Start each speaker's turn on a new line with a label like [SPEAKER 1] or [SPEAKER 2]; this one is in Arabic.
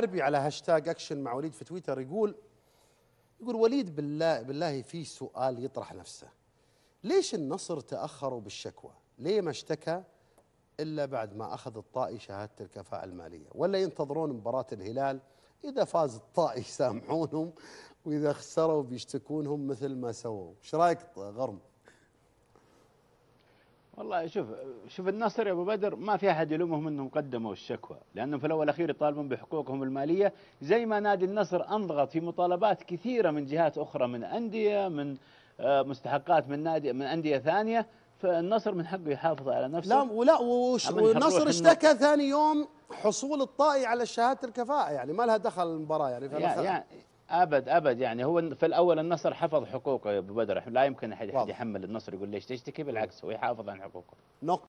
[SPEAKER 1] حربي على هاشتاج اكشن مع وليد في تويتر يقول يقول وليد بالله بالله في سؤال يطرح نفسه ليش النصر تاخروا بالشكوى؟ ليه ما اشتكى الا بعد ما اخذ الطائي شهاده الكفاءه الماليه ولا ينتظرون مباراه الهلال اذا فاز الطائي يسامحونهم واذا خسروا بيشتكونهم مثل ما سووا، ايش رايك غرم؟
[SPEAKER 2] والله شوف شوف النصر يا ابو بدر ما في احد يلومهم انهم قدموا الشكوى لانهم في الاول والاخير يطالبون بحقوقهم الماليه زي ما نادي النصر انضغط في مطالبات كثيره من جهات اخرى من انديه من آه، مستحقات من نادي من انديه ثانيه فالنصر من حقه يحافظ على نفسه لا
[SPEAKER 3] ولا والنصر اشتكى ثاني يوم حصول الطائي على شهاده الكفاءه يعني ما لها دخل المباراه يعني, يعني, يعني
[SPEAKER 2] ابد ابد يعني هو في الاول النصر حفظ حقوقه يا ابو بدر لا يمكن احد يحمل النصر يقول ليش تشتكي بالعكس هو يحافظ عن حقوقه